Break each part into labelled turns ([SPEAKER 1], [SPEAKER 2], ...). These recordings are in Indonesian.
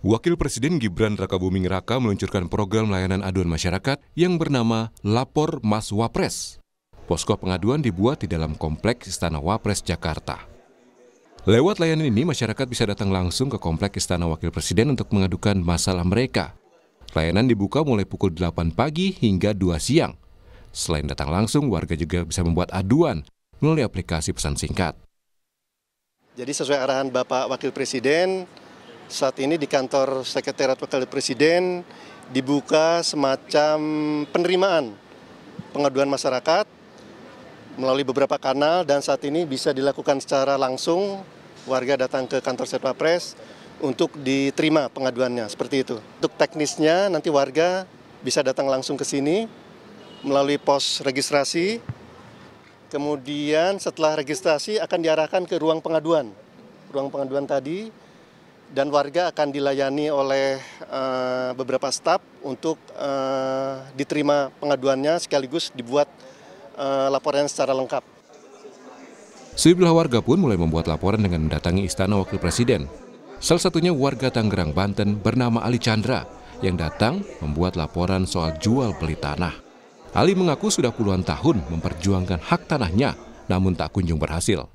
[SPEAKER 1] Wakil Presiden Gibran Rakabuming Raka meluncurkan program layanan aduan masyarakat yang bernama Lapor Mas Wapres. Posko pengaduan dibuat di dalam Kompleks Istana Wapres Jakarta. Lewat layanan ini, masyarakat bisa datang langsung ke Kompleks Istana Wakil Presiden untuk mengadukan masalah mereka. Layanan dibuka mulai pukul 8 pagi hingga 2 siang. Selain datang langsung, warga juga bisa membuat aduan melalui aplikasi pesan singkat.
[SPEAKER 2] Jadi sesuai arahan Bapak Wakil Presiden, saat ini di kantor Sekretariat Wakil Presiden dibuka semacam penerimaan pengaduan masyarakat melalui beberapa kanal dan saat ini bisa dilakukan secara langsung warga datang ke kantor Setwa Pres untuk diterima pengaduannya seperti itu. Untuk teknisnya nanti warga bisa datang langsung ke sini melalui pos registrasi. Kemudian setelah registrasi akan diarahkan ke ruang pengaduan. Ruang pengaduan tadi dan warga akan dilayani oleh uh, beberapa staf untuk uh, diterima pengaduannya sekaligus dibuat uh, laporan secara lengkap.
[SPEAKER 1] Sejumlah warga pun mulai membuat laporan dengan mendatangi Istana Wakil Presiden. Salah satunya warga Tangerang, Banten bernama Ali Chandra yang datang membuat laporan soal jual beli tanah. Ali mengaku sudah puluhan tahun memperjuangkan hak tanahnya namun tak kunjung berhasil.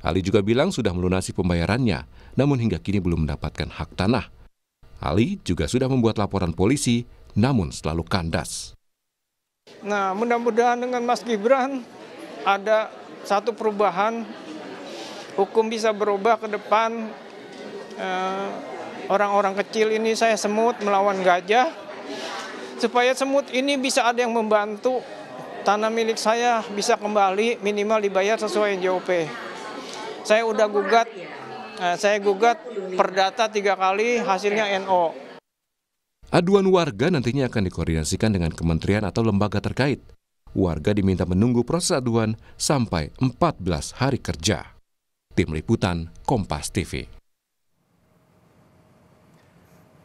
[SPEAKER 1] Ali juga bilang sudah melunasi pembayarannya, namun hingga kini belum mendapatkan hak tanah. Ali juga sudah membuat laporan polisi, namun selalu kandas.
[SPEAKER 2] Nah, mudah-mudahan dengan Mas Gibran ada satu perubahan, hukum bisa berubah ke depan. Eh, orang-orang eh, kecil ini saya semut melawan gajah, supaya semut ini bisa ada yang membantu tanah milik
[SPEAKER 3] saya bisa kembali minimal dibayar sesuai JOP. Saya udah gugat, eh, saya gugat perdata tiga kali, hasilnya NO.
[SPEAKER 1] Aduan warga nantinya akan dikoordinasikan dengan kementerian atau lembaga terkait. Warga diminta menunggu proses aduan sampai 14 hari kerja. Tim Liputan Kompas TV.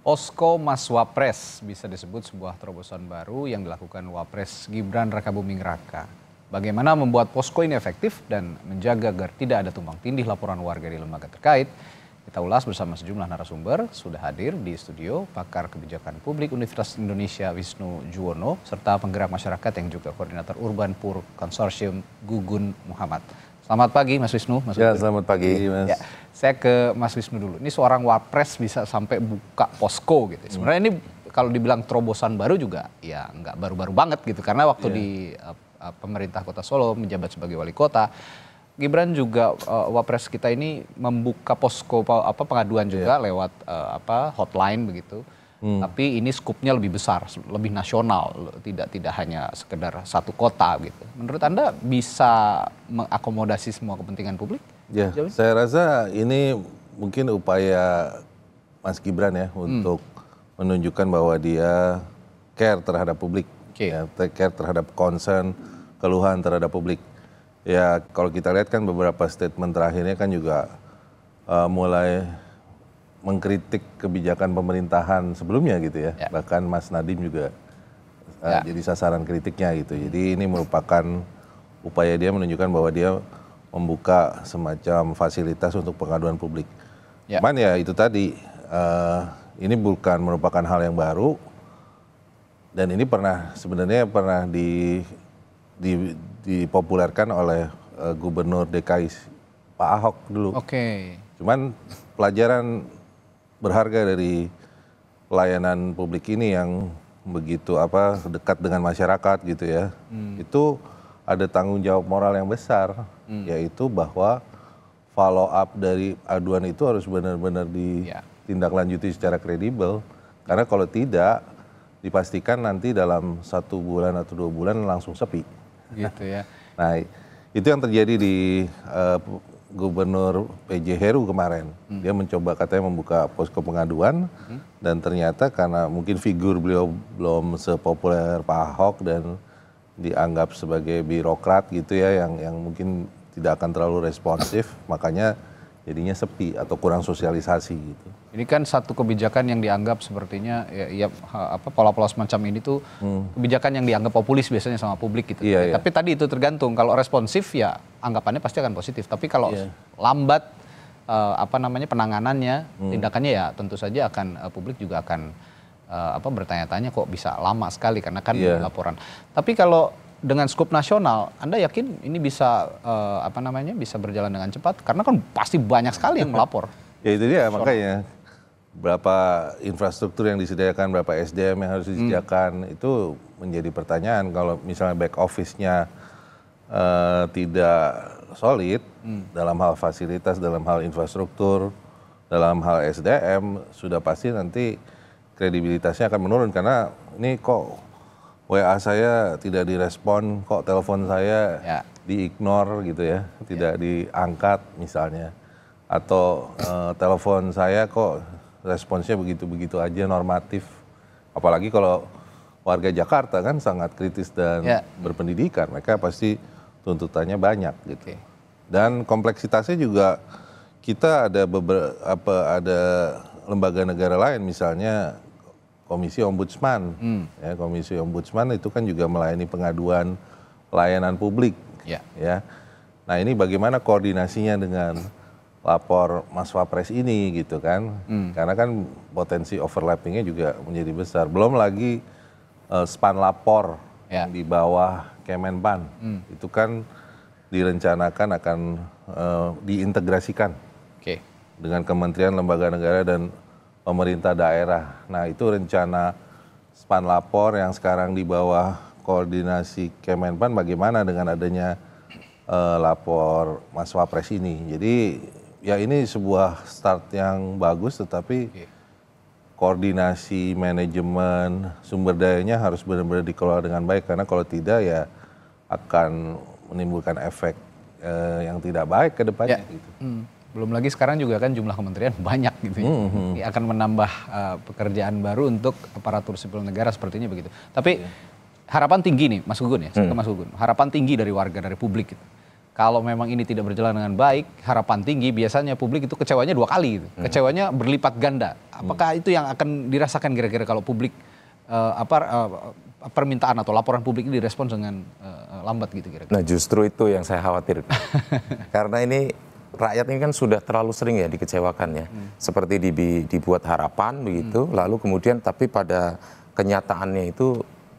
[SPEAKER 2] Osko Mas Wapres bisa disebut sebuah terobosan baru yang dilakukan Wapres Gibran Rakabuming Raka. Bagaimana membuat posko ini efektif dan menjaga agar tidak ada tumpang tindih laporan warga di lembaga terkait? Kita ulas bersama sejumlah narasumber sudah hadir di studio pakar kebijakan publik Universitas Indonesia Wisnu Juwono serta penggerak masyarakat yang juga koordinator Urban Pur Consortium Gugun Muhammad. Selamat pagi Mas Wisnu. Mas ya, selamat
[SPEAKER 4] pagi Mas. Ya,
[SPEAKER 2] saya ke Mas Wisnu dulu. Ini seorang wapres bisa sampai buka posko gitu. Sebenarnya ini kalau dibilang terobosan baru juga ya nggak baru-baru banget gitu karena waktu yeah. di eh, Eh, pemerintah Kota Solo, menjabat sebagai wali kota. Gibran juga uh, wapres kita ini membuka posko apa pengaduan juga yeah. lewat uh, apa hotline begitu. Hmm. Tapi ini skupnya lebih besar, lebih nasional, tidak tidak hanya sekedar satu kota gitu. Menurut Anda bisa mengakomodasi semua kepentingan publik?
[SPEAKER 4] Ya, yeah. saya rasa ini mungkin upaya Mas Gibran ya hmm. untuk menunjukkan bahwa dia care terhadap publik, okay. ya, care terhadap concern keluhan terhadap publik. Ya kalau kita lihat kan beberapa statement terakhirnya kan juga uh, mulai mengkritik kebijakan pemerintahan sebelumnya gitu ya. ya. Bahkan Mas Nadiem juga uh, ya. jadi sasaran kritiknya gitu. Jadi ini merupakan upaya dia menunjukkan bahwa dia membuka semacam fasilitas untuk pengaduan publik. Ya. Cuman ya itu tadi uh, ini bukan merupakan hal yang baru dan ini pernah sebenarnya pernah di dipopulerkan oleh eh, Gubernur DKI Pak Ahok dulu. Oke. Okay. Cuman pelajaran berharga dari pelayanan publik ini yang begitu apa dekat dengan masyarakat gitu ya. Hmm. Itu ada tanggung jawab moral yang besar hmm. yaitu bahwa follow up dari aduan itu harus benar-benar ya. ditindaklanjuti secara kredibel. Karena kalau tidak dipastikan nanti dalam satu bulan atau dua bulan langsung sepi. Gitu ya. nah, itu yang terjadi di uh, Gubernur PJ Heru kemarin. Hmm. Dia mencoba katanya membuka posko pengaduan hmm. dan ternyata karena mungkin figur beliau belum sepopuler Pak Ahok dan dianggap sebagai birokrat gitu ya yang yang mungkin tidak akan terlalu responsif, makanya jadinya sepi atau kurang sosialisasi gitu.
[SPEAKER 2] Ini kan satu kebijakan yang dianggap sepertinya ya, ya apa pola-pola semacam ini tuh hmm. kebijakan yang dianggap populis biasanya sama publik gitu. Yeah, ya, yeah. Iya. Tapi tadi itu tergantung kalau responsif ya anggapannya pasti akan positif. Tapi kalau yeah. lambat uh, apa namanya penanganannya, hmm. tindakannya ya tentu saja akan uh, publik juga akan uh, apa bertanya-tanya kok bisa lama sekali karena kan yeah. laporan. Tapi kalau dengan skup nasional, Anda yakin ini bisa uh, apa namanya bisa berjalan dengan cepat? Karena kan pasti banyak sekali yang melapor.
[SPEAKER 4] ya itu dia makanya berapa infrastruktur yang disediakan, berapa SDM yang harus hmm. disediakan, hmm. itu menjadi pertanyaan. Kalau misalnya back office-nya uh, tidak solid hmm. dalam hal fasilitas, dalam hal infrastruktur, dalam hal SDM, sudah pasti nanti kredibilitasnya akan menurun karena ini kok WA saya tidak direspon, kok telepon saya ya. diignore gitu ya, tidak ya. diangkat misalnya atau uh, telepon saya kok responsnya begitu-begitu aja normatif. Apalagi kalau warga Jakarta kan sangat kritis dan ya. berpendidikan, mereka pasti tuntutannya banyak gitu. Okay. Dan kompleksitasnya juga kita ada beberapa ada lembaga negara lain misalnya Komisi Ombudsman. Hmm. Ya, Komisi Ombudsman itu kan juga melayani pengaduan layanan publik. Ya. ya. Nah, ini bagaimana koordinasinya dengan lapor Mas Wapres ini gitu kan. Hmm. Karena kan potensi overlappingnya juga menjadi besar. Belum lagi uh, span lapor ya. di bawah Kemenpan. Hmm. Itu kan direncanakan akan uh, diintegrasikan. Okay. Dengan kementerian, lembaga negara dan pemerintah daerah. Nah, itu rencana span lapor yang sekarang di bawah koordinasi Kemenpan bagaimana dengan adanya uh, lapor Mas Wapres ini. Jadi ya ini sebuah start yang bagus tetapi iya. koordinasi manajemen sumber dayanya harus benar-benar dikelola dengan baik karena kalau tidak ya akan menimbulkan efek eh, yang tidak baik ke depannya. yeah. Gitu. Mm. Belum lagi
[SPEAKER 2] sekarang juga kan jumlah kementerian banyak gitu ya. mm hmm. hmm. Akan menambah uh, pekerjaan baru untuk aparatur sipil negara sepertinya begitu. Tapi yeah. harapan tinggi nih Mas Gugun ya, mm. ke Mas Gugun. Harapan tinggi dari warga, dari publik gitu kalau memang ini tidak berjalan dengan baik, harapan tinggi biasanya publik itu kecewanya dua kali, gitu. Hmm. kecewanya berlipat ganda. Apakah hmm. itu yang akan dirasakan kira-kira kalau publik uh, apa uh, permintaan atau laporan publik ini direspon dengan uh, lambat gitu
[SPEAKER 5] kira-kira? Nah justru itu yang saya khawatir, karena ini rakyat ini kan sudah terlalu sering ya dikecewakan ya, hmm. seperti dibuat harapan begitu, hmm. lalu kemudian tapi pada kenyataannya itu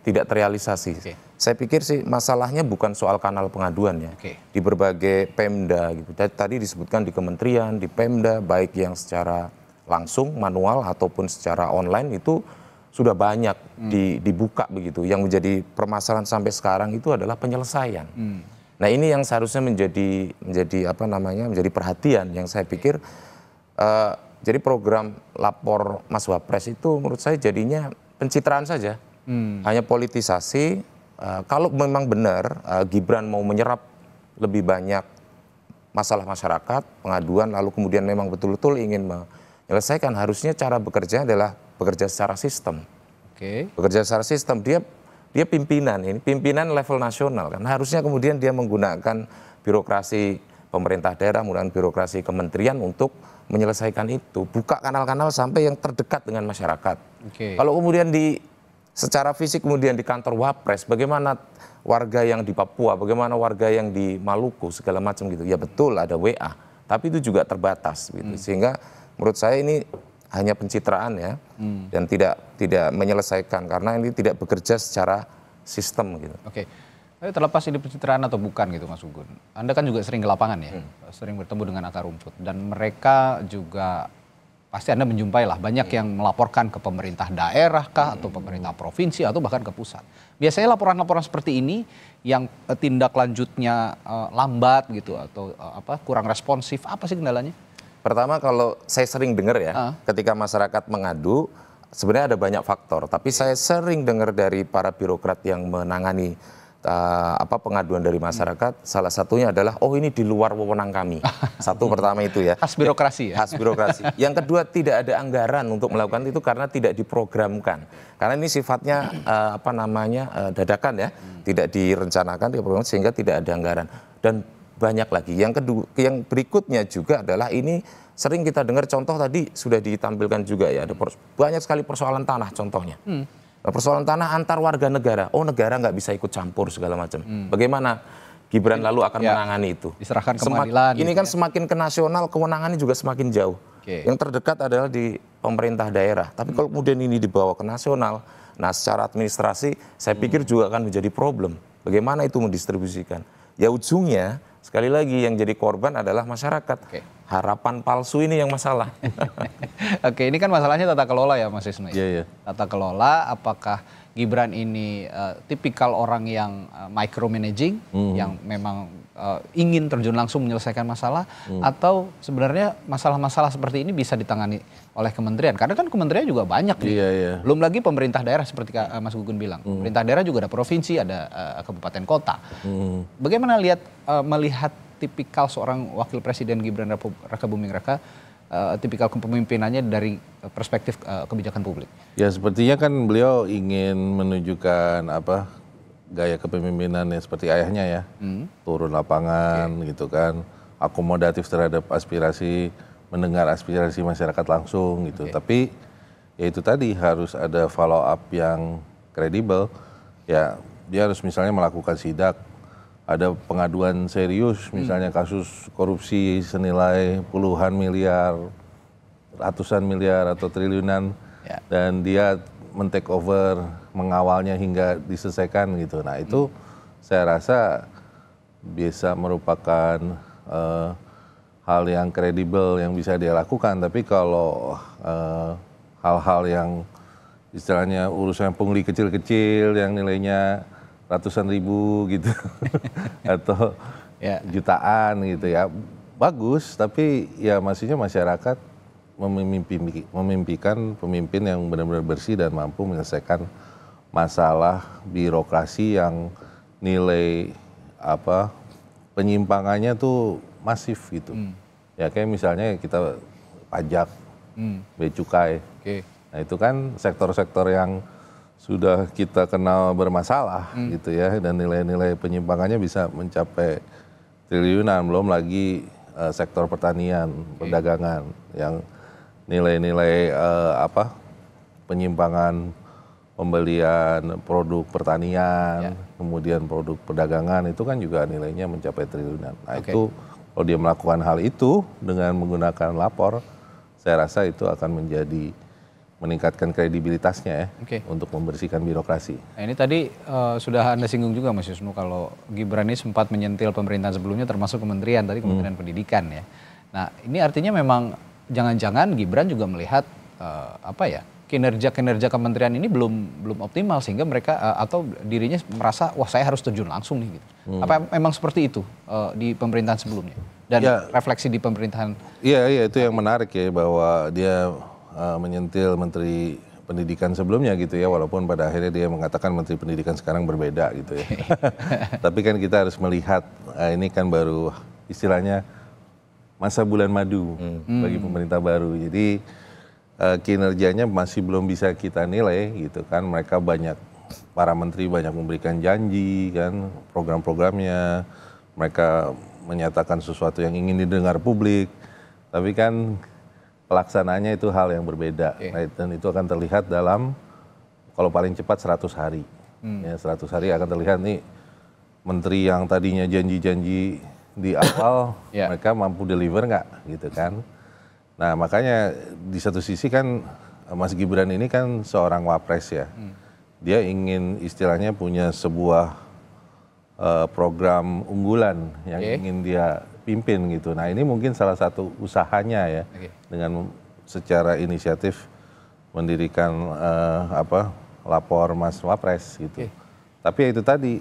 [SPEAKER 5] tidak terrealisasi. Okay. Saya pikir sih masalahnya bukan soal kanal pengaduan ya. Okay. Di berbagai Pemda gitu. Tadi disebutkan di kementerian, di Pemda baik yang secara langsung manual ataupun secara online itu sudah banyak hmm. di, dibuka begitu. Yang menjadi permasalahan sampai sekarang itu adalah penyelesaian. Hmm. Nah, ini yang seharusnya menjadi menjadi apa namanya? menjadi perhatian yang saya pikir uh, jadi program lapor Mas Wapres itu menurut saya jadinya pencitraan saja hmm. hanya politisasi. Uh, kalau memang benar uh, Gibran mau menyerap lebih banyak masalah masyarakat, pengaduan, lalu kemudian memang betul-betul ingin menyelesaikan, harusnya cara bekerja adalah bekerja secara sistem. Okay. Bekerja secara sistem, dia dia pimpinan ini, pimpinan level nasional kan, harusnya kemudian dia menggunakan birokrasi pemerintah daerah, kemudian birokrasi kementerian untuk menyelesaikan itu. Buka kanal-kanal sampai yang terdekat dengan masyarakat. Okay. Kalau kemudian di secara fisik kemudian di kantor Wapres, bagaimana warga yang di Papua, bagaimana warga yang di Maluku, segala macam gitu. Ya betul ada WA, tapi itu juga terbatas gitu. Hmm. Sehingga menurut saya ini hanya pencitraan ya hmm. dan tidak tidak menyelesaikan karena ini tidak bekerja secara sistem gitu. Oke.
[SPEAKER 2] Tapi terlepas ini pencitraan atau bukan gitu Mas Gugun. Anda kan juga sering ke lapangan ya, hmm. sering bertemu dengan akar rumput dan mereka juga pasti Anda menjumpai lah banyak iya. yang melaporkan ke pemerintah daerah kah atau hmm. pemerintah provinsi atau bahkan ke pusat. Biasanya laporan-laporan seperti ini yang eh, tindak
[SPEAKER 5] lanjutnya uh, lambat gitu atau uh, apa kurang responsif apa sih kendalanya? Pertama kalau saya sering dengar ya uh. ketika masyarakat mengadu sebenarnya ada banyak faktor tapi iya. saya sering dengar dari para birokrat yang menangani uh, apa pengaduan dari masyarakat salah satunya adalah oh ini di luar wewenang kami. Satu pertama itu ya. Khas birokrasi ya. Khas birokrasi. Yang kedua tidak ada anggaran untuk melakukan itu karena tidak diprogramkan. Karena ini sifatnya uh, apa namanya uh, dadakan ya, tidak direncanakan, tidak sehingga tidak ada anggaran dan banyak lagi. Yang kedua yang berikutnya juga adalah ini sering kita dengar contoh tadi sudah ditampilkan juga ya ada banyak sekali persoalan tanah contohnya. Hmm Nah, persoalan tanah antar warga negara. Oh negara nggak bisa ikut campur segala macam. Hmm. Bagaimana Gibran lalu akan ya, menangani itu? Diserahkan ke Semak, Ini gitu kan ya. semakin ke nasional, kewenangannya juga semakin jauh. Okay. Yang terdekat adalah di pemerintah daerah. Tapi hmm. kalau kemudian ini dibawa ke nasional, nah secara administrasi saya pikir hmm. juga akan menjadi problem. Bagaimana itu mendistribusikan? Ya ujungnya Sekali lagi yang jadi korban adalah masyarakat. Okay. Harapan palsu ini yang masalah. Oke, ini kan masalahnya tata kelola ya Mas Isnu. Yeah, yeah. Tata kelola
[SPEAKER 2] apakah Gibran ini uh, tipikal orang yang uh, micromanaging mm -hmm. yang memang uh, ingin terjun langsung menyelesaikan masalah hmm. atau sebenarnya masalah-masalah seperti ini bisa ditangani oleh kementerian karena kan kementerian juga banyak nih. Iya, iya. Belum lagi pemerintah daerah seperti uh, Mas Gugun bilang. Hmm. Pemerintah daerah juga ada provinsi, ada uh, kabupaten kota. Hmm. Bagaimana lihat uh, melihat tipikal seorang wakil presiden Gibran Raka Buming Raka uh, tipikal kepemimpinannya dari perspektif uh, kebijakan publik.
[SPEAKER 4] Ya, sepertinya kan beliau ingin menunjukkan apa gaya kepemimpinan yang seperti ayahnya ya, hmm. turun lapangan okay. gitu kan, akomodatif terhadap aspirasi, mendengar aspirasi masyarakat langsung gitu. Okay. Tapi ya itu tadi harus ada follow up yang kredibel. Ya dia harus misalnya melakukan sidak, ada pengaduan serius hmm. misalnya hmm. kasus korupsi senilai puluhan miliar, ratusan miliar atau triliunan yeah. dan dia mentake over, mengawalnya hingga diselesaikan gitu. Nah itu hmm. saya rasa bisa merupakan uh, hal yang kredibel yang bisa dia lakukan. Tapi kalau hal eh, hal-hal yang istilahnya urusan pungli kecil-kecil yang nilainya ratusan ribu gitu atau yeah. jutaan gitu ya bagus tapi ya maksudnya masyarakat memimpikan pemimpin yang benar-benar bersih dan mampu menyelesaikan masalah birokrasi yang nilai apa penyimpangannya tuh masif gitu. Hmm. Ya kayak misalnya kita pajak, hmm. bea cukai. Okay. Nah itu kan sektor-sektor yang sudah kita kenal bermasalah hmm. gitu ya dan nilai-nilai penyimpangannya bisa mencapai triliunan belum lagi uh, sektor pertanian, okay. perdagangan yang nilai-nilai uh, apa penyimpangan pembelian produk pertanian, ya. kemudian produk perdagangan itu kan juga nilainya mencapai triliunan. Nah, okay. itu kalau dia melakukan hal itu dengan menggunakan lapor, saya rasa itu akan menjadi meningkatkan kredibilitasnya ya okay. untuk membersihkan birokrasi. Nah,
[SPEAKER 2] ini tadi uh, sudah Anda singgung juga Mas Yusnu kalau Gibran ini sempat menyentil pemerintahan sebelumnya termasuk kementerian tadi Kementerian hmm. Pendidikan ya. Nah, ini artinya memang jangan-jangan Gibran juga melihat uh, apa ya kinerja-kinerja kementerian ini belum belum optimal sehingga mereka uh, atau dirinya merasa wah saya harus terjun langsung nih gitu. Hmm. Apa memang seperti itu uh, di pemerintahan sebelumnya dan ya, refleksi di pemerintahan?
[SPEAKER 4] Iya iya itu yang menarik ya bahwa dia uh, menyentil menteri pendidikan sebelumnya gitu ya walaupun pada akhirnya dia mengatakan menteri pendidikan sekarang berbeda gitu ya. Tapi kan kita harus melihat ini kan baru istilahnya masa bulan madu hmm. bagi hmm. pemerintah baru. Jadi uh, kinerjanya masih belum bisa kita nilai gitu kan. Mereka banyak para menteri banyak memberikan janji kan program-programnya. Mereka menyatakan sesuatu yang ingin didengar publik. Tapi kan pelaksanaannya itu hal yang berbeda. Okay. Nah, dan itu akan terlihat dalam kalau paling cepat 100 hari. Hmm. Ya, 100 hari akan terlihat nih menteri yang tadinya janji-janji di awal yeah. mereka mampu deliver nggak gitu kan. Nah makanya di satu sisi kan Mas Gibran ini kan seorang wapres ya. Hmm. Dia ingin istilahnya punya sebuah uh, program unggulan yang okay. ingin dia pimpin gitu. Nah ini mungkin salah satu usahanya ya okay. dengan secara inisiatif mendirikan uh, apa lapor Mas Wapres gitu. Okay. Tapi ya itu tadi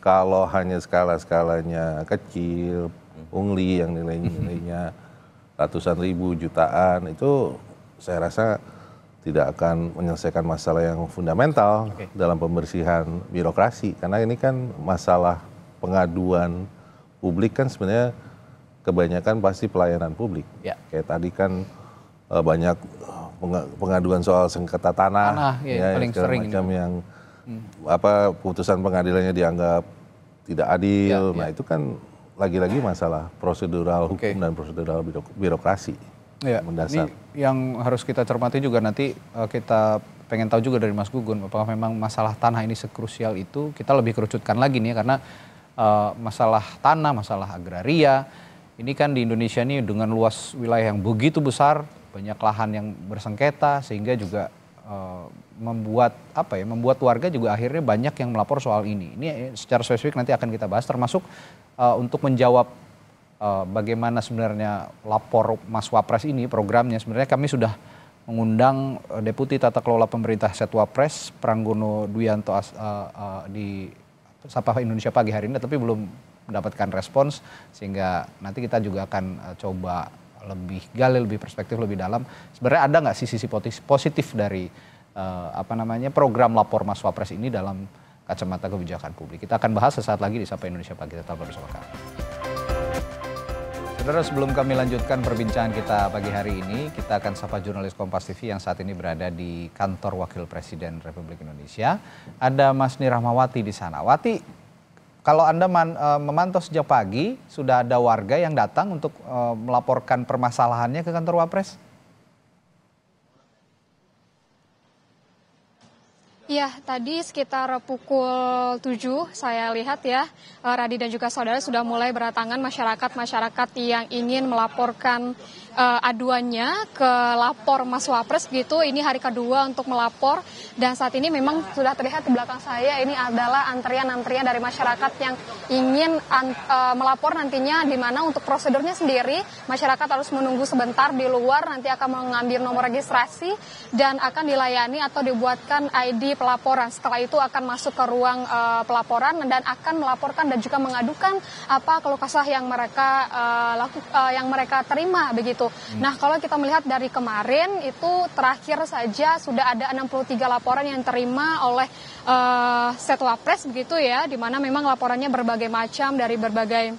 [SPEAKER 4] kalau hanya skala-skalanya kecil, ungli yang nilai-nilainya ratusan ribu, jutaan, itu saya rasa tidak akan menyelesaikan masalah yang fundamental okay. dalam pembersihan birokrasi. Karena ini kan masalah pengaduan publik kan sebenarnya kebanyakan pasti pelayanan publik. Yeah. Kayak tadi kan eh, banyak eh, pengaduan soal sengketa tanah, tanah ya, ya, paling sering macam ini. yang hmm. apa putusan pengadilannya dianggap tidak adil. Ya, nah, ya. itu kan lagi-lagi masalah prosedural okay. hukum dan prosedural birokrasi
[SPEAKER 2] ya. mendasar. Ini yang harus kita cermati juga nanti eh, kita pengen tahu juga dari Mas Gugun apakah memang masalah tanah ini sekrusial itu kita lebih kerucutkan lagi nih ya, karena uh, masalah tanah, masalah agraria ini kan di Indonesia ini dengan luas wilayah yang begitu besar, banyak lahan yang bersengketa sehingga juga uh, membuat apa ya membuat warga juga akhirnya banyak yang melapor soal ini. Ini eh, secara spesifik nanti akan kita bahas termasuk uh, untuk menjawab uh, bagaimana sebenarnya lapor Mas Wapres ini programnya sebenarnya kami sudah mengundang Deputi Tata Kelola Pemerintah Pres Pranggono Duyanto uh, uh, di Sapa Indonesia pagi hari ini tapi belum mendapatkan respons sehingga nanti kita juga akan uh, coba lebih gali, lebih perspektif, lebih dalam. Sebenarnya ada nggak sisi sisi positif dari uh, apa namanya program lapor Mas Wapres ini dalam kacamata kebijakan publik. Kita akan bahas sesaat lagi di Sapa Indonesia Pagi tetap bersama kami. Saudara, sebelum kami lanjutkan perbincangan kita pagi hari ini, kita akan sapa jurnalis Kompas TV yang saat ini berada di kantor Wakil Presiden Republik Indonesia. Ada Mas Nirahmawati di sana. Wati, kalau Anda man, e, memantau sejak pagi, sudah ada warga yang datang untuk e, melaporkan permasalahannya ke kantor Wapres?
[SPEAKER 6] Ya, tadi sekitar pukul 7 saya lihat ya, eh, Radi dan juga saudara sudah mulai berdatangan masyarakat-masyarakat yang ingin melaporkan Eh, aduannya ke lapor Mas Wapres gitu. Ini hari kedua untuk melapor dan saat ini memang sudah terlihat di belakang saya ini adalah antrian-antrian dari masyarakat yang ingin an, uh, melapor nantinya di mana untuk prosedurnya sendiri masyarakat harus menunggu sebentar di luar nanti akan mengambil nomor registrasi dan akan dilayani atau dibuatkan ID pelaporan. Setelah itu akan masuk ke ruang uh, pelaporan dan akan melaporkan dan juga mengadukan apa keluh kesah yang mereka uh, laku, uh, yang mereka terima begitu begitu. Hmm. Nah, kalau kita melihat dari kemarin itu terakhir saja sudah ada 63 laporan yang terima oleh uh, Setwapres begitu ya, di mana memang laporannya berbagai macam dari berbagai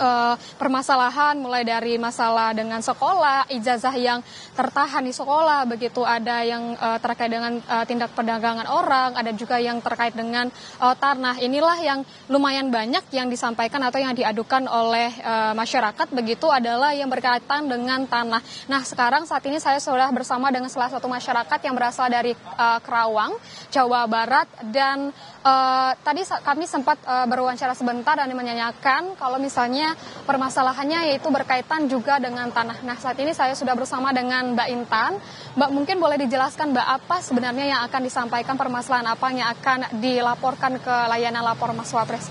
[SPEAKER 6] uh, permasalahan mulai dari masalah dengan sekolah, ijazah yang tertahan di sekolah, begitu ada yang uh, terkait dengan uh, tindak perdagangan orang, ada juga yang terkait dengan uh, tanah. Inilah yang lumayan banyak yang disampaikan atau yang diadukan oleh uh, masyarakat begitu adalah yang berkaitan dengan tanah. Nah, sekarang saat ini saya sudah bersama dengan salah satu masyarakat yang berasal dari uh, Kerawang, Jawa Barat dan uh, tadi kami sempat uh, berwawancara sebentar dan menanyakan kalau misalnya permasalahannya yaitu berkaitan juga dengan tanah. Nah saat ini saya sudah bersama dengan Mbak Intan. Mbak mungkin boleh dijelaskan Mbak apa sebenarnya yang akan disampaikan permasalahan apa yang akan dilaporkan ke layanan lapor Mas Wapres?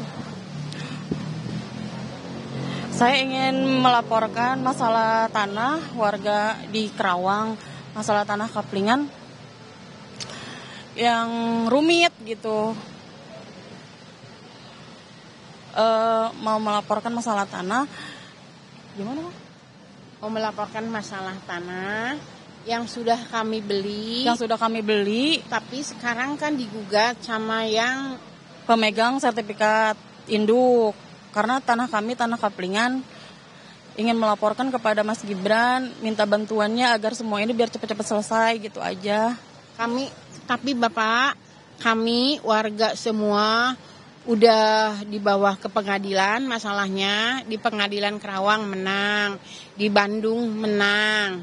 [SPEAKER 6] Saya ingin melaporkan masalah tanah warga
[SPEAKER 7] di Kerawang, masalah tanah Kaplingan yang rumit gitu. Eh, mau
[SPEAKER 3] melaporkan masalah tanah gimana Pak? mau melaporkan masalah tanah yang sudah kami beli yang sudah kami beli tapi sekarang kan digugat sama yang pemegang sertifikat induk
[SPEAKER 7] karena tanah kami tanah kaplingan ingin melaporkan kepada Mas Gibran minta
[SPEAKER 3] bantuannya agar semua ini biar cepat-cepat selesai gitu aja kami tapi Bapak kami warga semua udah dibawa ke pengadilan masalahnya di pengadilan Kerawang menang di Bandung menang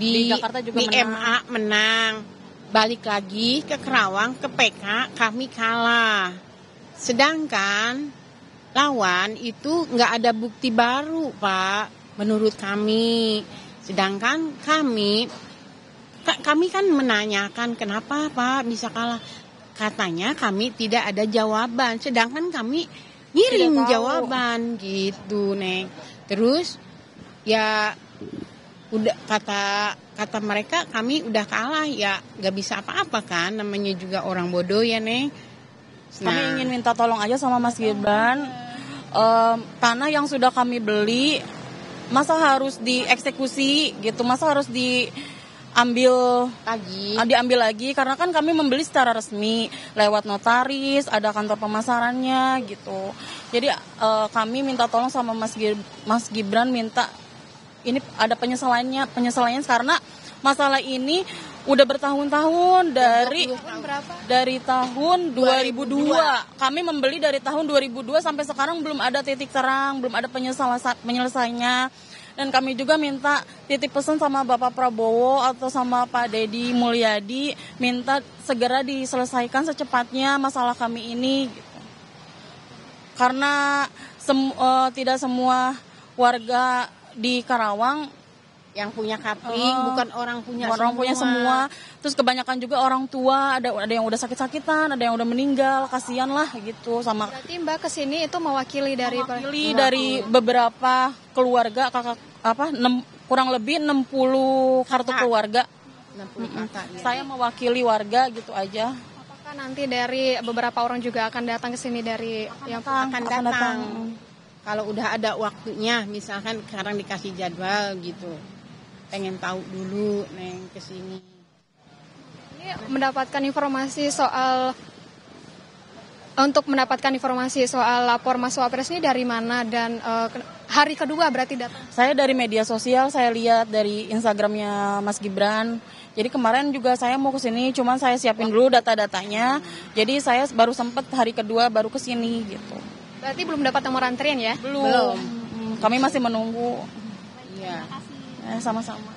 [SPEAKER 3] di, di Jakarta juga di menang. MA menang balik lagi ke Kerawang ke PK kami kalah sedangkan lawan itu nggak ada bukti baru pak menurut kami sedangkan kami kami kan menanyakan kenapa pak bisa kalah katanya kami tidak ada jawaban, sedangkan kami ngirim jawaban gitu, Neng. Terus ya udah kata kata mereka kami udah kalah ya nggak bisa apa-apa kan namanya juga orang bodoh ya Neng. Nah. Kami ingin minta tolong aja sama Mas Gibran
[SPEAKER 7] um, tanah yang sudah kami beli masa harus dieksekusi gitu masa harus di ambil lagi. Ah, diambil lagi karena kan kami membeli secara resmi lewat notaris, ada kantor pemasarannya gitu. Jadi eh, kami minta tolong sama Mas Gib Mas Gibran minta ini ada penyesalannya, penyesalannya karena masalah ini udah bertahun-tahun dari tahun dari tahun 2002. 2002. Kami membeli dari tahun 2002 sampai sekarang belum ada titik terang, belum ada penyelesaiannya dan kami juga minta titip pesan sama Bapak Prabowo atau sama Pak Dedi Mulyadi minta segera diselesaikan secepatnya masalah kami ini gitu. karena sem uh, tidak semua warga di Karawang yang punya kaping, oh, bukan orang punya orang semua. punya semua. Terus kebanyakan juga orang tua, ada ada yang udah sakit-sakitan, ada yang udah meninggal, kasihan lah gitu sama.
[SPEAKER 6] Berarti Mbak kesini itu mewakili dari mewakili per... dari
[SPEAKER 7] beberapa keluarga kakak apa 6, kurang lebih 60
[SPEAKER 6] kartu keluarga. 60 kakak. Iya. Saya mewakili warga gitu aja. Apakah nanti dari beberapa orang juga akan datang ke sini dari akan yang datang, akan datang? Akan datang.
[SPEAKER 3] Kalau udah ada waktunya, misalkan sekarang dikasih jadwal gitu pengen tahu dulu neng kesini.
[SPEAKER 6] Ini mendapatkan informasi soal untuk mendapatkan informasi soal lapor Mas Wapres ini dari mana dan uh, hari kedua berarti datang? Saya dari media sosial, saya lihat
[SPEAKER 7] dari Instagramnya Mas Gibran. Jadi kemarin juga saya mau ke sini, cuman saya siapin dulu data-datanya. Jadi saya baru sempat hari kedua baru ke sini gitu.
[SPEAKER 6] Berarti belum dapat nomor antrian ya? Belum. belum. Kami masih menunggu. Iya. Eh, sama-sama.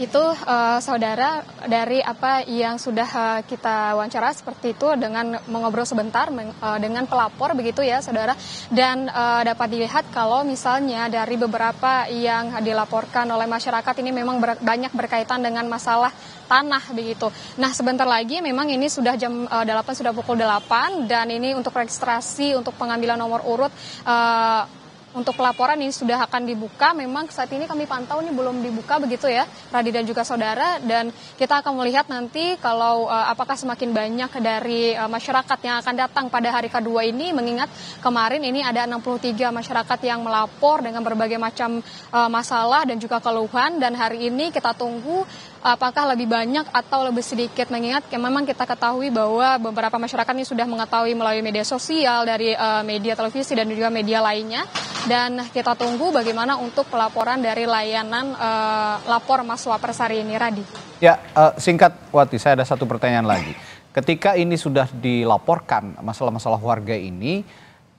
[SPEAKER 6] Itu uh, saudara dari apa yang sudah uh, kita wawancara seperti itu dengan mengobrol sebentar meng, uh, dengan pelapor begitu ya saudara dan uh, dapat dilihat kalau misalnya dari beberapa yang dilaporkan oleh masyarakat ini memang ber, banyak berkaitan dengan masalah tanah begitu. Nah, sebentar lagi memang ini sudah jam uh, 8 sudah pukul 8 dan ini untuk registrasi untuk pengambilan nomor urut uh, untuk pelaporan ini sudah akan dibuka. Memang saat ini kami pantau ini belum dibuka begitu ya, Radi dan juga saudara. Dan kita akan melihat nanti kalau uh, apakah semakin banyak dari uh, masyarakat yang akan datang pada hari kedua ini, mengingat kemarin ini ada 63 masyarakat yang melapor dengan berbagai macam uh, masalah dan juga keluhan. Dan hari ini kita tunggu apakah lebih banyak atau lebih sedikit mengingat memang kita ketahui bahwa beberapa masyarakat ini sudah mengetahui melalui media sosial dari uh, media televisi dan juga media lainnya dan kita tunggu bagaimana untuk pelaporan dari layanan uh, lapor Mas Wapres ini Radi.
[SPEAKER 2] Ya, uh, singkat Wati, saya ada satu pertanyaan lagi. Ketika ini sudah dilaporkan masalah-masalah warga ini,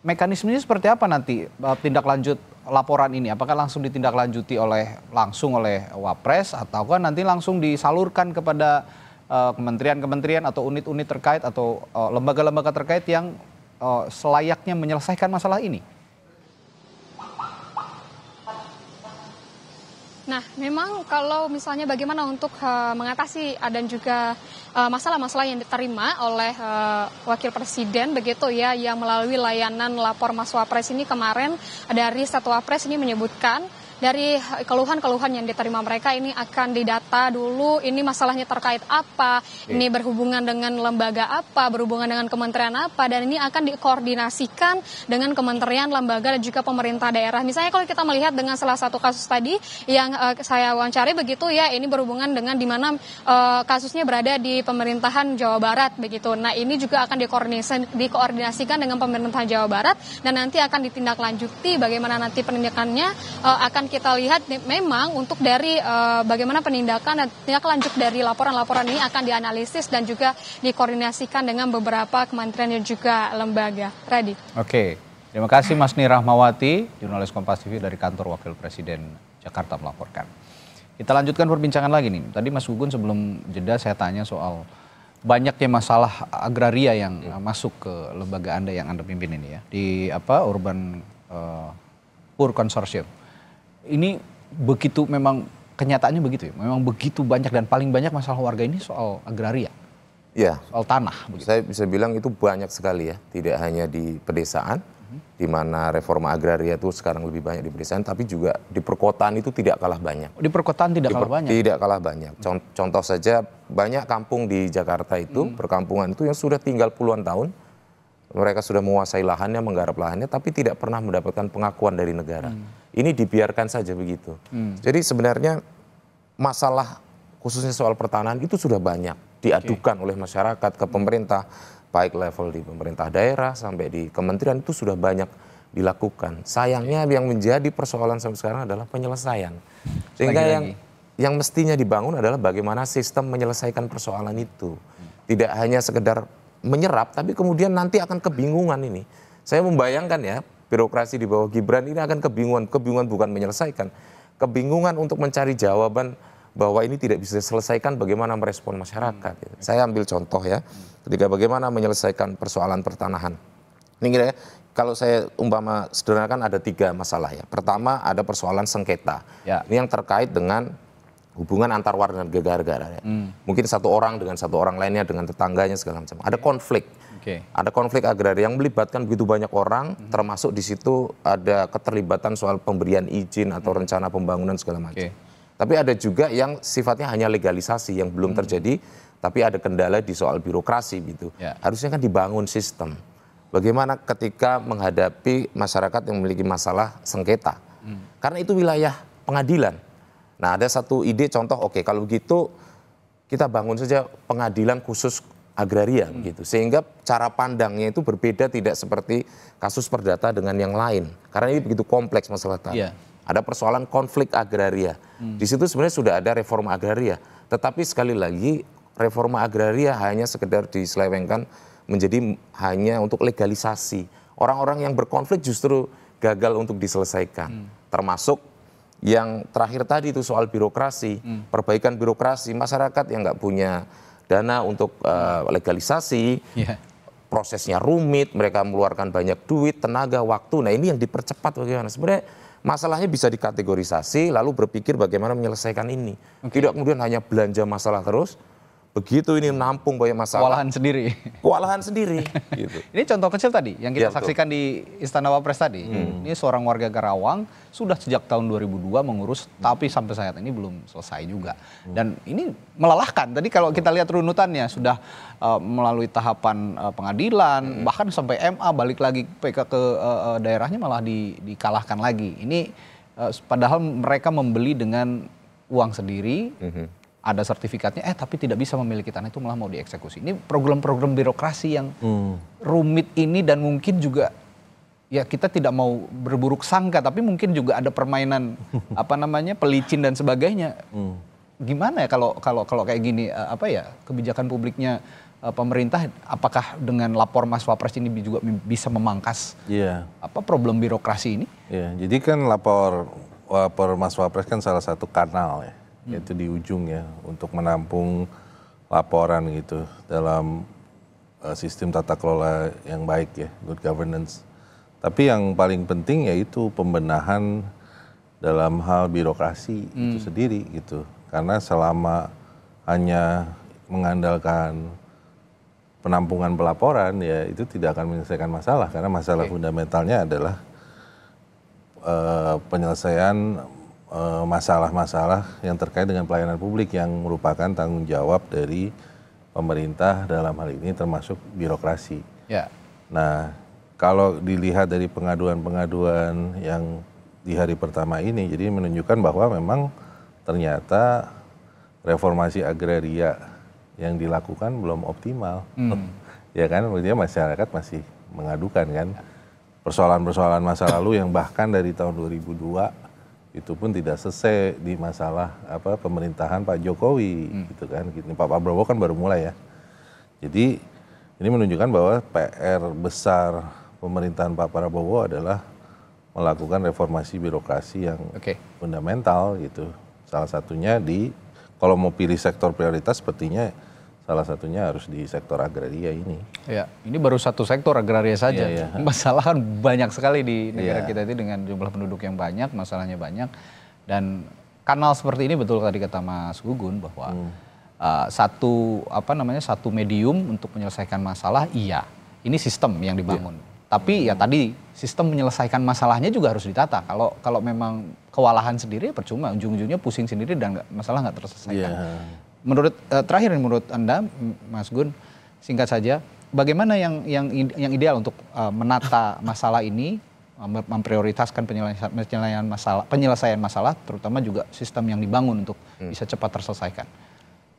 [SPEAKER 2] mekanismenya seperti apa nanti tindak lanjut laporan ini? Apakah langsung ditindaklanjuti oleh langsung oleh Wapres ataukah nanti langsung disalurkan kepada eh, kementerian-kementerian atau unit-unit terkait atau eh, lembaga-lembaga terkait yang eh, selayaknya menyelesaikan masalah ini?
[SPEAKER 6] Nah, memang kalau misalnya bagaimana untuk uh, mengatasi dan juga eh, masalah-masalah yang diterima oleh uh, Wakil Presiden begitu ya yang melalui layanan lapor maswapres ini kemarin dari satwa pres ini menyebutkan dari keluhan-keluhan yang diterima mereka ini akan didata dulu ini masalahnya terkait apa, okay. Iya. ini berhubungan dengan lembaga apa, berhubungan dengan kementerian apa dan ini akan dikoordinasikan dengan kementerian, lembaga dan juga pemerintah daerah. Misalnya kalau kita melihat dengan salah satu kasus tadi yang uh, saya wawancari begitu ya ini berhubungan dengan di mana uh, kasusnya berada di pemerintahan Jawa Barat begitu. Nah, ini juga akan dikoordinasikan, dengan pemerintahan Jawa Barat dan nanti akan ditindaklanjuti bagaimana nanti penindakannya uh, akan kita lihat memang untuk dari uh, bagaimana penindakan dan eh, tindak lanjut dari laporan-laporan ini akan dianalisis dan juga dikoordinasikan dengan beberapa kementerian dan juga lembaga. Ready?
[SPEAKER 2] Oke. Terima kasih Mas Nirahmawati, jurnalis Kompas TV dari kantor Wakil Presiden Jakarta melaporkan. Kita lanjutkan perbincangan lagi nih. Tadi Mas Gugun sebelum jeda saya tanya soal banyaknya masalah agraria yang hmm. masuk ke lembaga Anda yang Anda pimpin ini ya di apa Urban uh, Pur Consortium ini begitu memang kenyataannya begitu ya. Memang begitu banyak dan paling banyak masalah warga ini soal agraria.
[SPEAKER 5] Ya. Soal tanah. Begitu. Saya bisa bilang itu banyak sekali ya. Tidak hanya di pedesaan, mhm. di mana reforma agraria itu sekarang lebih banyak di pedesaan, tapi juga di perkotaan itu tidak kalah banyak. Di perkotaan tidak di per kalah banyak. Tidak kalah banyak. Contoh, hmm. contoh saja banyak kampung di Jakarta itu hmm. perkampungan itu yang sudah tinggal puluhan tahun, mereka sudah menguasai lahannya, menggarap lahannya, tapi tidak pernah mendapatkan pengakuan dari negara. Hmm ini dibiarkan saja begitu. Hmm. Jadi sebenarnya masalah khususnya soal pertahanan itu sudah banyak diadukan okay. oleh masyarakat ke pemerintah baik level di pemerintah daerah sampai di kementerian itu sudah banyak dilakukan. Sayangnya yang menjadi persoalan sampai sekarang adalah penyelesaian. Sehingga yang yang mestinya dibangun adalah bagaimana sistem menyelesaikan persoalan itu. Hmm. Tidak hanya sekedar menyerap tapi kemudian nanti akan kebingungan ini. Saya membayangkan ya birokrasi di bawah Gibran ini akan kebingungan, kebingungan bukan menyelesaikan, kebingungan untuk mencari jawaban bahwa ini tidak bisa diselesaikan bagaimana merespon masyarakat. Hmm. Saya ambil contoh ya, ketika bagaimana menyelesaikan persoalan pertanahan. Ini kira kalau saya umpama sederhanakan ada tiga masalah ya. Pertama ada persoalan sengketa. Ya. Ini yang terkait dengan hubungan antar warga negara. Ya. Hmm. Mungkin satu orang dengan satu orang lainnya dengan tetangganya segala macam. Ada ya. konflik. Okay. Ada konflik agraria yang melibatkan begitu banyak orang, hmm. termasuk di situ ada keterlibatan soal pemberian izin atau hmm. rencana pembangunan segala macam. Okay. Tapi ada juga yang sifatnya hanya legalisasi yang belum hmm. terjadi, tapi ada kendala di soal birokrasi gitu. Yeah. Harusnya kan dibangun sistem. Bagaimana ketika menghadapi masyarakat yang memiliki masalah sengketa? Mm. Karena itu wilayah pengadilan. Nah, ada satu ide contoh, oke okay, kalau begitu kita bangun saja pengadilan khusus agraria begitu sehingga cara pandangnya itu berbeda tidak seperti kasus perdata dengan yang lain karena ini begitu kompleks masalah tanah iya. yeah. ada persoalan konflik agraria hmm. di situ sebenarnya sudah ada reforma agraria tetapi sekali lagi reforma agraria hanya sekedar diselewengkan menjadi hanya untuk legalisasi orang-orang yang berkonflik justru gagal untuk diselesaikan hmm. termasuk yang terakhir tadi itu soal birokrasi hmm. perbaikan birokrasi masyarakat yang nggak punya dana untuk uh, legalisasi. Yeah. Prosesnya rumit, mereka mengeluarkan banyak duit, tenaga, waktu. Nah, ini yang dipercepat bagaimana? Sebenarnya masalahnya bisa dikategorisasi lalu berpikir bagaimana menyelesaikan ini. Okay. Tidak kemudian hanya belanja masalah terus, Begitu ini menampung banyak masalah. Kewalahan sendiri. Kewalahan sendiri. gitu. Ini contoh
[SPEAKER 2] kecil tadi yang kita ya, saksikan betul. di Istana Wapres tadi. Hmm. Ini seorang warga Karawang sudah sejak tahun 2002 mengurus, hmm. tapi sampai saat ini belum selesai juga. Hmm. Dan ini melelahkan. Tadi kalau kita lihat runutannya sudah uh, melalui tahapan uh, pengadilan, hmm. bahkan sampai MA balik lagi PK ke uh, daerahnya malah di, dikalahkan lagi. Ini uh, padahal mereka membeli dengan uang sendiri. Hmm ada sertifikatnya eh tapi tidak bisa memiliki tanah itu malah mau dieksekusi. Ini program-program birokrasi yang hmm. rumit ini dan mungkin juga ya kita tidak mau berburuk sangka tapi mungkin juga ada permainan apa namanya pelicin dan sebagainya. Hmm. Gimana ya kalau kalau kalau kayak gini eh, apa ya kebijakan publiknya eh, pemerintah apakah dengan lapor Mas Wapres ini juga bisa memangkas
[SPEAKER 4] yeah. apa problem birokrasi ini? Yeah, jadi kan lapor lapor Mas Wapres kan salah satu kanal ya hmm. yaitu di ujung ya untuk menampung laporan gitu dalam uh, sistem tata kelola yang baik ya good governance. Tapi yang paling penting yaitu pembenahan dalam hal birokrasi hmm. itu sendiri gitu. Karena selama hanya mengandalkan penampungan pelaporan ya itu tidak akan menyelesaikan masalah karena masalah okay. fundamentalnya adalah uh, penyelesaian Eh, masalah-masalah yang terkait dengan pelayanan publik yang merupakan tanggung jawab dari pemerintah dalam hal ini termasuk birokrasi. Ya. Nah, kalau dilihat dari pengaduan-pengaduan yang di hari pertama ini, jadi menunjukkan bahwa memang ternyata reformasi agraria yang dilakukan belum optimal. Hmm. ya kan, maksudnya masyarakat masih mengadukan kan ya. persoalan-persoalan masa lalu yang bahkan dari tahun 2002 itu pun tidak selesai di masalah apa pemerintahan Pak Jokowi hmm. gitu kan gitu. Pak Prabowo kan baru mulai ya jadi ini menunjukkan bahwa PR besar pemerintahan Pak Prabowo adalah melakukan reformasi birokrasi yang okay. fundamental gitu salah satunya di kalau mau pilih sektor prioritas sepertinya Salah satunya harus di sektor agraria ini.
[SPEAKER 2] Ya, ini baru satu sektor agraria saja. Ya, ya. Masalah kan banyak sekali di iya. negara ya. kita itu dengan jumlah penduduk yang banyak, masalahnya banyak. Dan kanal seperti ini betul tadi kata Mas Gugun bahwa hmm. uh, satu apa namanya satu medium untuk menyelesaikan masalah iya. Ini sistem yang dibangun. Ya. Tapi ya tadi sistem menyelesaikan masalahnya juga harus ditata. Kalau kalau memang kewalahan sendiri percuma, ujung-ujungnya pusing sendiri dan gak, masalah nggak terselesaikan. Yeah menurut eh, terakhir menurut anda Mas Gun singkat saja bagaimana yang yang yang ideal untuk eh, menata masalah ini eh, memprioritaskan penyelesaian, masalah penyelesaian masalah terutama juga sistem yang dibangun untuk hmm. bisa cepat terselesaikan.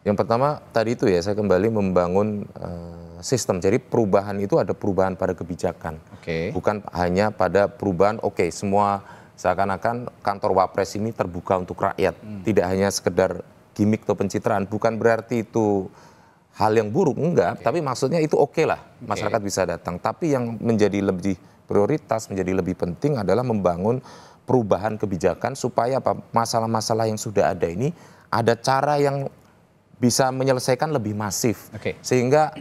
[SPEAKER 5] Yang pertama tadi itu ya saya kembali membangun uh, sistem. Jadi perubahan itu ada perubahan pada kebijakan. Okay. Bukan hanya pada perubahan oke okay, semua seakan-akan kantor Wapres ini terbuka untuk rakyat, hmm. tidak hanya sekedar gimmick atau pencitraan bukan berarti itu hal yang buruk enggak okay. Iya. tapi maksudnya itu oke okay lah masyarakat okay. bisa datang tapi yang menjadi lebih prioritas menjadi lebih penting adalah membangun perubahan kebijakan supaya apa masalah-masalah yang sudah ada ini ada cara yang bisa menyelesaikan lebih masif okay. sehingga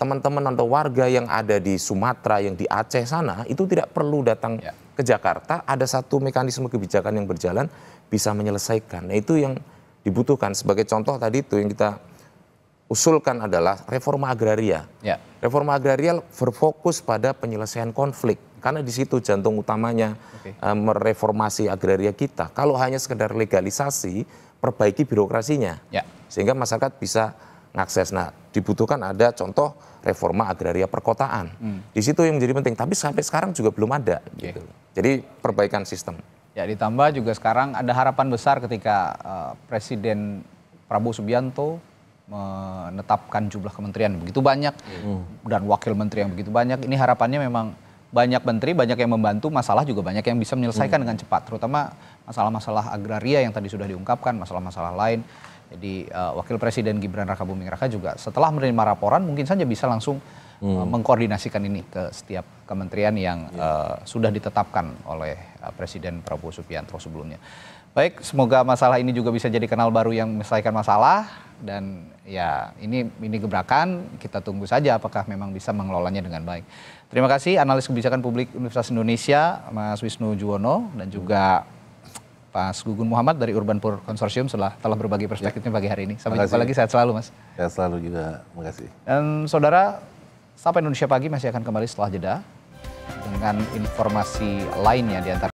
[SPEAKER 5] teman-teman atau warga yang ada di Sumatera yang di Aceh sana itu tidak perlu datang yeah. ke Jakarta ada satu mekanisme kebijakan yang berjalan bisa menyelesaikan nah itu yang dibutuhkan. Sebagai contoh tadi itu yang kita usulkan adalah reforma agraria. Ya. Reforma agraria berfokus pada penyelesaian konflik karena di situ jantung utamanya okay. uh, eh, mereformasi agraria kita. Kalau hanya sekedar legalisasi, perbaiki birokrasinya ya. sehingga masyarakat bisa mengakses. Nah, dibutuhkan ada contoh reforma agraria perkotaan. Hmm. Di situ yang menjadi penting. Tapi sampai sekarang juga belum ada. Okay. Gitu. Jadi perbaikan sistem.
[SPEAKER 2] Ya ditambah juga sekarang ada harapan besar ketika uh, Presiden Prabowo Subianto menetapkan jumlah kementerian begitu banyak hmm. dan wakil menteri yang begitu banyak. Ini harapannya memang banyak menteri, banyak yang membantu, masalah juga banyak yang bisa menyelesaikan hmm. dengan cepat, terutama masalah-masalah agraria yang tadi sudah diungkapkan, masalah-masalah lain. Jadi uh, Wakil Presiden Gibran Raka Buming Raka juga setelah menerima laporan mungkin saja bisa langsung hmm. Eh, mengkoordinasikan ini ke setiap kementerian yang yeah. Ya. uh, sudah ditetapkan oleh uh, Presiden Prabowo Subianto sebelumnya. Baik, semoga masalah ini juga bisa jadi kenal baru yang menyelesaikan masalah dan ya ini ini gebrakan kita tunggu saja apakah memang bisa mengelolanya dengan baik. Terima kasih analis kebijakan publik Universitas Indonesia Mas Wisnu Juwono dan juga hmm. Mas Gugun Muhammad dari Urban Pur Consortium telah telah berbagi perspektifnya ya. pagi hari ini. Sampai jumpa lagi sehat
[SPEAKER 4] selalu Mas. Sehat selalu juga. Terima kasih.
[SPEAKER 2] Dan saudara Sampai Indonesia Pagi masih akan kembali setelah jeda dengan informasi lainnya di antara